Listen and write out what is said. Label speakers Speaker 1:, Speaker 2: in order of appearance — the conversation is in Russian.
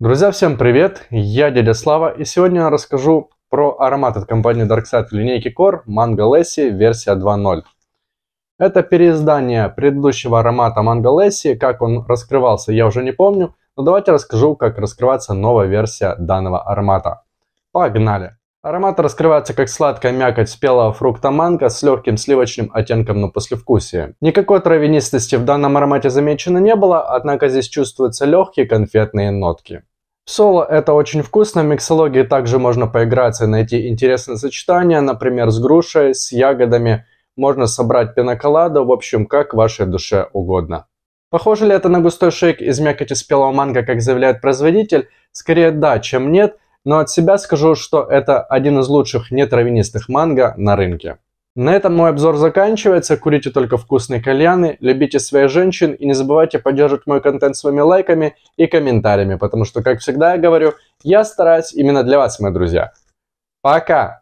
Speaker 1: Друзья, всем привет! Я дядя Слава и сегодня я расскажу про аромат от компании Darkside в линейке Core Mango Lassi версия 2.0. Это переиздание предыдущего аромата Mango Lassi, как он раскрывался я уже не помню, но давайте расскажу, как раскрывается новая версия данного аромата. Погнали! Аромат раскрывается как сладкая мякоть спелого фрукта манго с легким сливочным оттенком на послевкусие. Никакой травянистости в данном аромате замечено не было, однако здесь чувствуются легкие конфетные нотки. Соло это очень вкусно, в миксологии также можно поиграться и найти интересные сочетания, например, с грушей, с ягодами, можно собрать пиноколаду, в общем, как вашей душе угодно. Похоже ли это на густой шейк из мякоти спелого манго, как заявляет производитель? Скорее да, чем нет, но от себя скажу, что это один из лучших нетравянистых манго на рынке. На этом мой обзор заканчивается. Курите только вкусные кальяны, любите своих женщин и не забывайте поддерживать мой контент своими лайками и комментариями, потому что, как всегда я говорю, я стараюсь именно для вас, мои друзья. Пока!